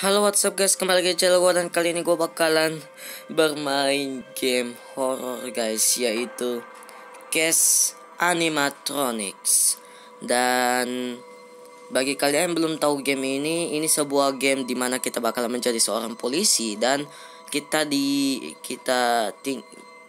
Halo what's guys, kembali lagi channel gue dan kali ini gue bakalan bermain game horror guys Yaitu Case Animatronics Dan bagi kalian yang belum tahu game ini Ini sebuah game dimana kita bakalan menjadi seorang polisi Dan kita di kita ting,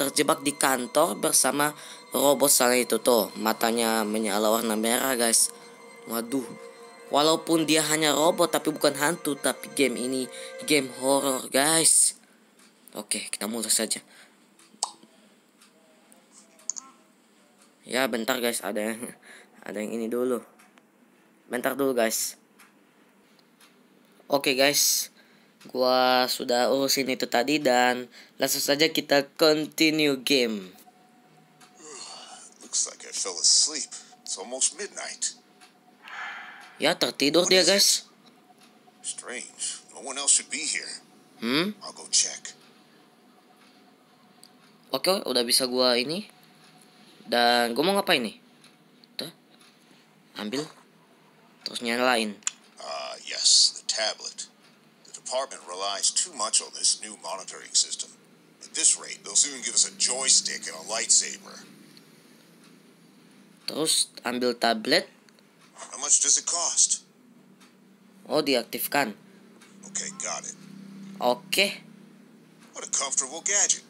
terjebak di kantor bersama robot sana itu tuh Matanya menyala warna merah guys Waduh Walaupun dia hanya robot tapi bukan hantu tapi game ini game horror guys. Oke, kita mulai saja. Ya, bentar guys, ada yang ada yang ini dulu. Bentar dulu guys. Oke guys, gua sudah urusin itu tadi dan langsung saja kita continue game. Looks like I fell asleep. It's almost midnight. Ya tertidur dia guys. Hmm? Oke, okay, udah bisa gua ini. Dan gua mau ngapain nih? Tuh. Ambil. Terus nyalain. Uh, yes, the tablet. The department relies too much on this new monitoring system. At this rate, they'll soon give us a joystick and a lightsaber. Terus ambil tablet How much does it cost? Oh, diaktifkan. Okay, got it. Oke. Okay. What a comfortable gadget.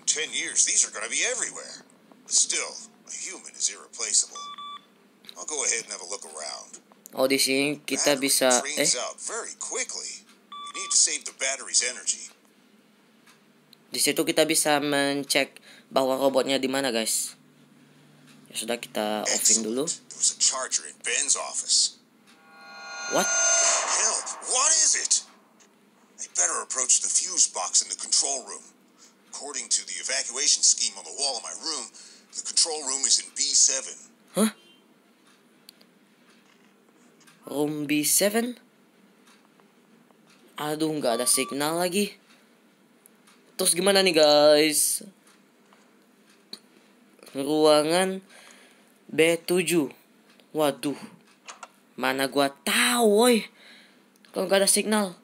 In 10 years, these are going to be everywhere. But still, a human is irreplaceable. I'll go ahead and have a look around. Oh, di sini kita bisa eh very quickly. You need to save the battery's energy. Di situ kita bisa mencek bahwa robotnya di mana, guys ya sudah kita offin dulu what hell what is it I better approach the fuse box in the control room according to the evacuation scheme on the wall of my room the control room is in B7 huh room B7 aduh nggak ada signal lagi terus gimana nih guys ruangan B7 Waduh Mana gua tahu woi Kalau gak ada signal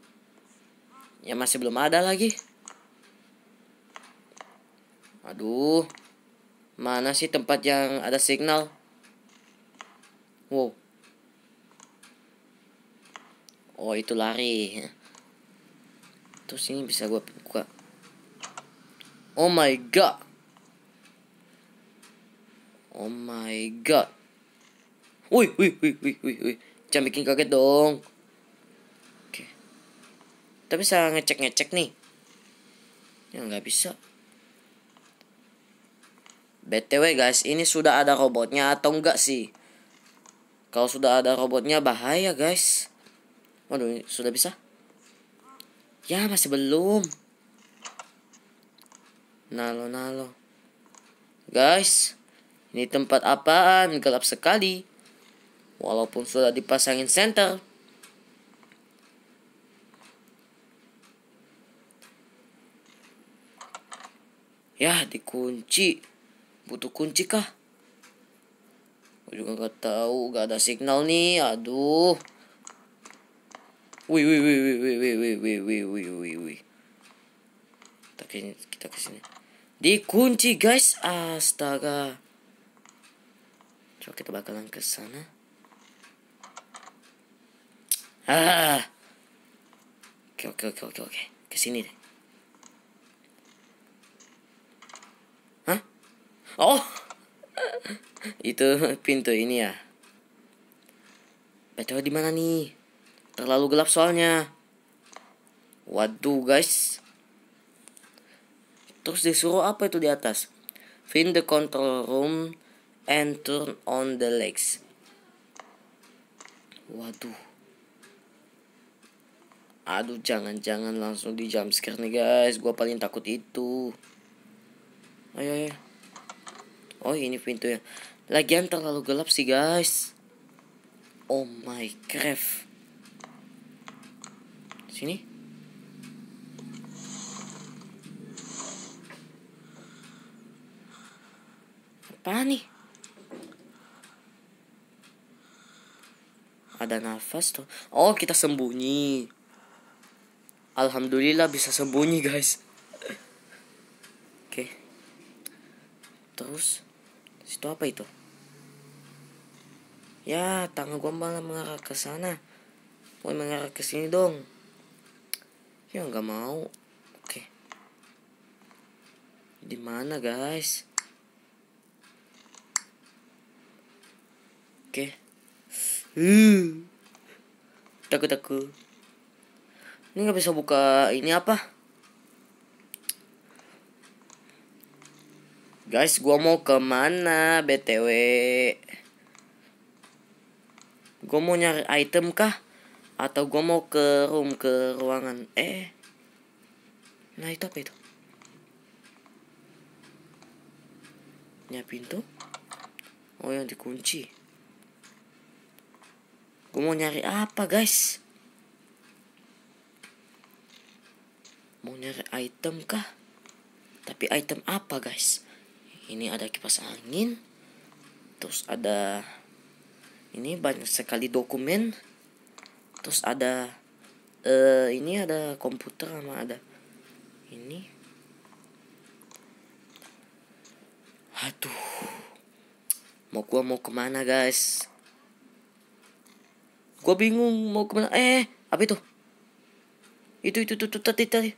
Ya masih belum ada lagi Aduh Mana sih tempat yang ada signal Wow Oh itu lari Terus ini bisa gua buka Oh my god Oh my god. Wih, wih, wih, wih, wih, wih. Jangan bikin kaget dong. Oke. Tapi saya ngecek-ngecek nih. Ya nggak bisa. BTW guys, ini sudah ada robotnya atau enggak sih? Kalau sudah ada robotnya bahaya guys. Waduh, sudah bisa? Ya, masih belum. Nalo, nalo. Guys, ini tempat apaan? Gelap sekali. Walaupun sudah dipasangin senter. ya dikunci. Butuh kunci kah? Gue juga gak tahu, gak ada signal nih. Aduh. Wih, wih, wih, wih, wih, wih, wih, wih, wih, wih, wih, wih. Kita kesini, kita kesini. Dikunci guys, astaga coba kita bakalan ke sana ah oke oke oke oke oke ke sini deh hah oh itu pintu ini ya betul di mana nih? Terlalu gelap soalnya. Waduh guys. Terus disuruh apa itu di atas? Find the control room and turn on the legs. Waduh. Aduh, jangan-jangan langsung di jump scare nih, guys. Gua paling takut itu. Ayo, ayo. Oh, ini pintu ya. Lagian terlalu gelap sih, guys. Oh my crap. Sini. Apa nih? ada nafas tuh oh kita sembunyi alhamdulillah bisa sembunyi guys oke terus situ apa itu ya tangan gua malah mengarah ke sana gua mengarah ke sini dong ya nggak mau oke di mana guys oke okay. Hmm. Takut aku. Ini nggak bisa buka ini apa? Guys, gua mau kemana BTW? Gua mau nyari item kah? Atau gua mau ke room ke ruangan? Eh. Nah, itu apa itu? nyapin pintu? Oh, yang dikunci. Gue mau nyari apa guys? Mau nyari item kah? Tapi item apa guys? Ini ada kipas angin. Terus ada ini banyak sekali dokumen. Terus ada uh, ini ada komputer sama ada ini. Aduh. Mau gua mau kemana guys? Gua bingung mau kemana. Eh, apa itu? Itu itu itu tadi tadi.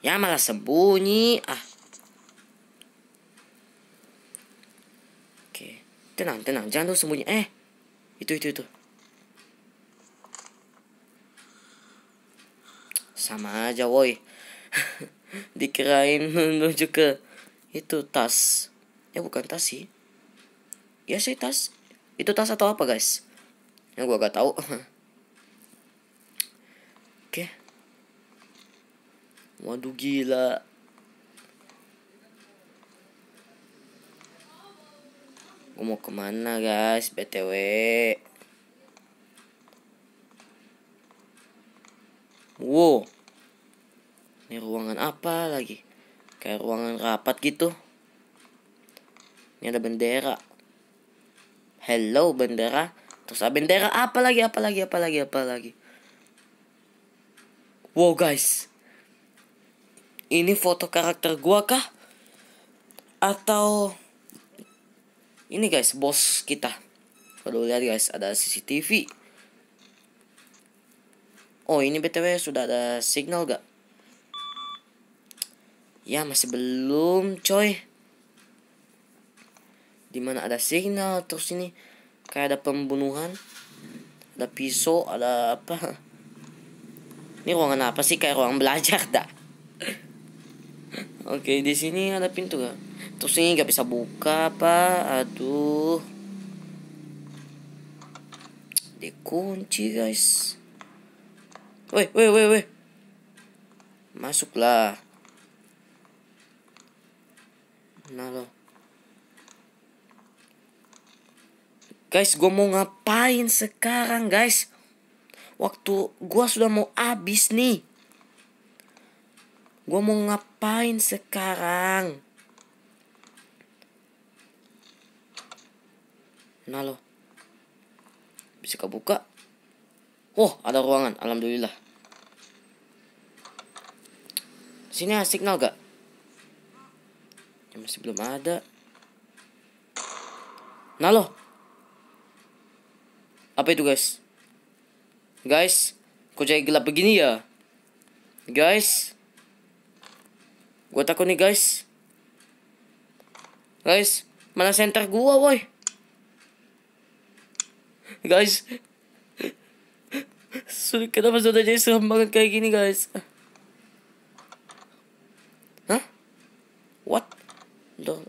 Ya malah sembunyi. Ah. Oke. Tenang, tenang. Jangan lu sembunyi. Eh. Itu itu itu. Sama aja, woi. Dikirain menuju ke itu tas. Ya bukan tas sih ya sih tas itu tas atau apa guys yang gua gak tahu oke waduh gila gua mau kemana guys btw wow ini ruangan apa lagi kayak ruangan rapat gitu ini ada bendera hello bendera terus ah, bendera apa lagi apa lagi apa lagi apa lagi wow guys ini foto karakter gua kah atau ini guys bos kita kalau lihat guys ada CCTV oh ini btw sudah ada signal gak ya masih belum coy dimana ada signal terus ini kayak ada pembunuhan ada pisau ada apa ini ruangan apa sih kayak ruang belajar dah oke okay, di sini ada pintu gak terus ini nggak bisa buka apa aduh dikunci guys woi woi woi weh masuklah nah loh Guys, gue mau ngapain sekarang, guys? Waktu gue sudah mau habis nih. Gue mau ngapain sekarang? Nah loh. Bisa kebuka. Oh, ada ruangan. Alhamdulillah. Sini ada ah, signal gak? Ya, masih belum ada. Nah loh, apa itu guys? Guys, kok jadi gelap begini ya? Guys. Gua takut nih guys. Guys, mana senter gua, woi? Guys. sulit kenapa sudah jadi serem banget kayak gini, guys? Hah? What? Do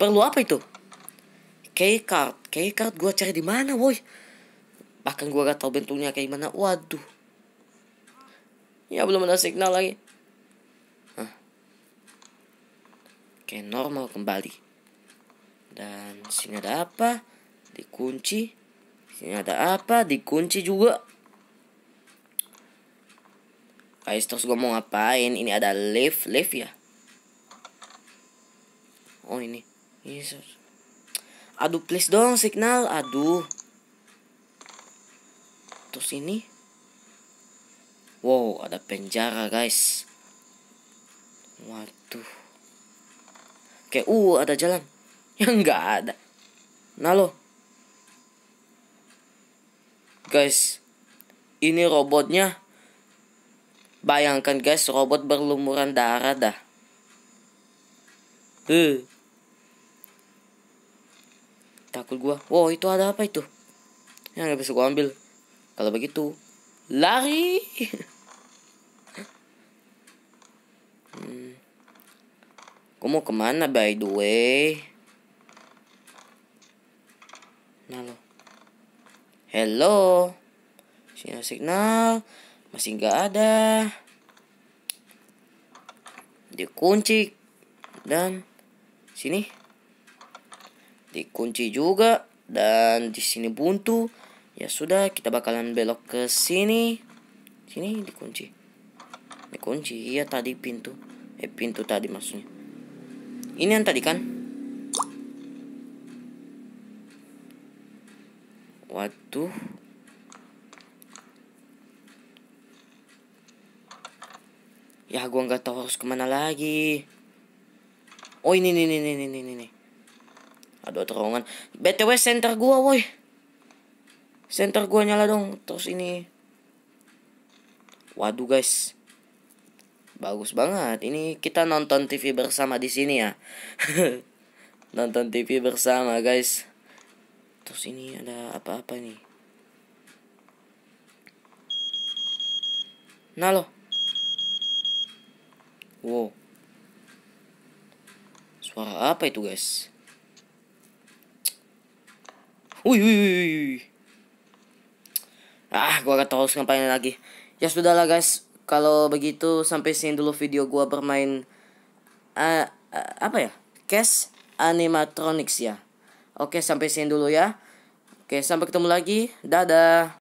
Perlu apa itu? Key card, key card gua cari di mana, woi? bahkan gue gak tahu bentuknya kayak gimana waduh ya belum ada signal lagi Hah. kayak normal kembali dan sini ada apa dikunci sini ada apa dikunci juga guys terus gue mau ngapain ini ada lift lift ya oh ini ini aduh please dong signal aduh kaktus ini Wow ada penjara guys Waduh Oke uh ada jalan yang enggak ada Nah lo Guys Ini robotnya Bayangkan guys robot berlumuran darah dah Eh uh. Takut gua Wow itu ada apa itu yang gak bisa gua ambil kalau begitu, lari. hmm. mau kemana by the way? Halo. Nah, Hello. Sinyal signal masih nggak ada. Dikunci dan sini dikunci juga dan di sini buntu ya sudah kita bakalan belok ke sini sini dikunci dikunci iya tadi pintu eh pintu tadi maksudnya ini yang tadi kan waduh ya gua nggak tahu harus kemana lagi oh ini ini ini ini ini ada terowongan btw center gua woi Center gua nyala dong. Terus ini. Waduh guys. Bagus banget. Ini kita nonton TV bersama di sini ya. nonton TV bersama guys. Terus ini ada apa-apa nih? Nah lo Wow. Suara apa itu guys? Wih, wih, wih. Ah, gua gak terus ngapain lagi. Ya sudahlah guys, kalau begitu sampai sini dulu video gua bermain uh, uh, apa ya? Cash animatronics ya. Oke, sampai sini dulu ya. Oke, sampai ketemu lagi. Dadah.